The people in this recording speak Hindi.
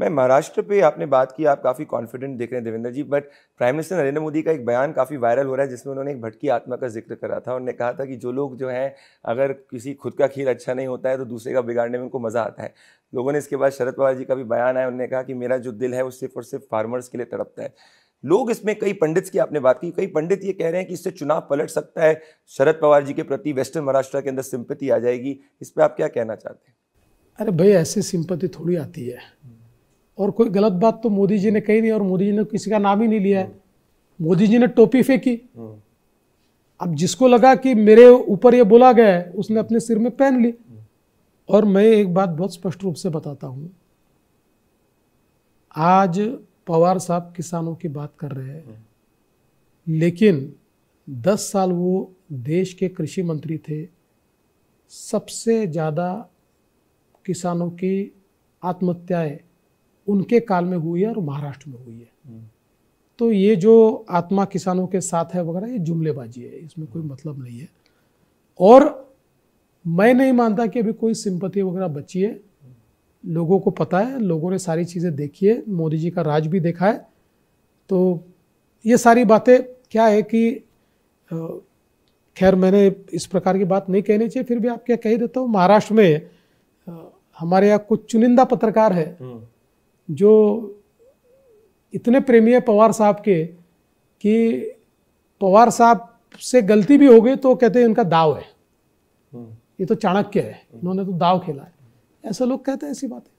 मैं महाराष्ट्र पे आपने बात की आप काफ़ी कॉन्फिडेंट देख रहे हैं Devendra ji but prime minister Narendra Modi का एक बयान काफ़ी वायरल हो रहा है जिसमें उन्होंने एक भटकी आत्मा का जिक्र करा था उन्होंने कहा था कि जो लोग जो हैं अगर किसी खुद का खीर अच्छा नहीं होता है तो दूसरे का बिगाड़ने में उनको मज़ा आता है लोगों ने इसके बाद शरद पवार जी का भी बयान आया उन्होंने कहा कि मेरा जो दिल है वो सिर्फ और सिर्फ फार्मर्स के लिए तड़पता है लोग इसमें कई पंडित की आपने बात की कई पंडित ये कह रहे हैं कि इससे चुनाव पलट सकता है शरद पवार जी के प्रति वेस्टर्न महाराष्ट्र के अंदर सिंपति आ जाएगी इस पर आप क्या कहना चाहते हैं अरे भाई ऐसी सिंपति थोड़ी आती है और कोई गलत बात तो मोदी जी ने कही नहीं और मोदी जी ने किसी का नाम ही नहीं लिया है मोदी जी ने टोपी फेंकी हाँ। अब जिसको लगा कि मेरे ऊपर ये बोला गया है उसने अपने सिर में पहन ली और मैं एक बात बहुत स्पष्ट रूप से बताता हूं आज पवार साहब किसानों की बात कर रहे हैं लेकिन 10 साल वो देश के कृषि मंत्री थे सबसे ज़्यादा किसानों की आत्महत्याएं उनके काल में हुई है और महाराष्ट्र में हुई है हम्म। तो ये जो आत्मा किसानों के साथ है वगैरह ये जुमलेबाजी है इसमें कोई मतलब नहीं है और मैं नहीं मानता कि अभी कोई सिंपत्ति वगैरह बची है लोगों को पता है लोगों ने सारी चीज़ें देखी है मोदी जी का राज भी देखा है तो ये सारी बातें क्या है कि खैर मैंने इस प्रकार की बात नहीं कहनी चाहिए फिर भी आप क्या कह देता हूँ महाराष्ट्र में हमारे यहाँ कुछ चुनिंदा पत्रकार है हम्म। जो इतने प्रेमी है पवार साहब के कि पवार साहब से गलती भी हो गई तो कहते हैं इनका दाव है हम्म। ये तो चाणक्य है हम्म। इन्होंने तो दाव खेला है ऐसे लोग कहते हैं ऐसी बातें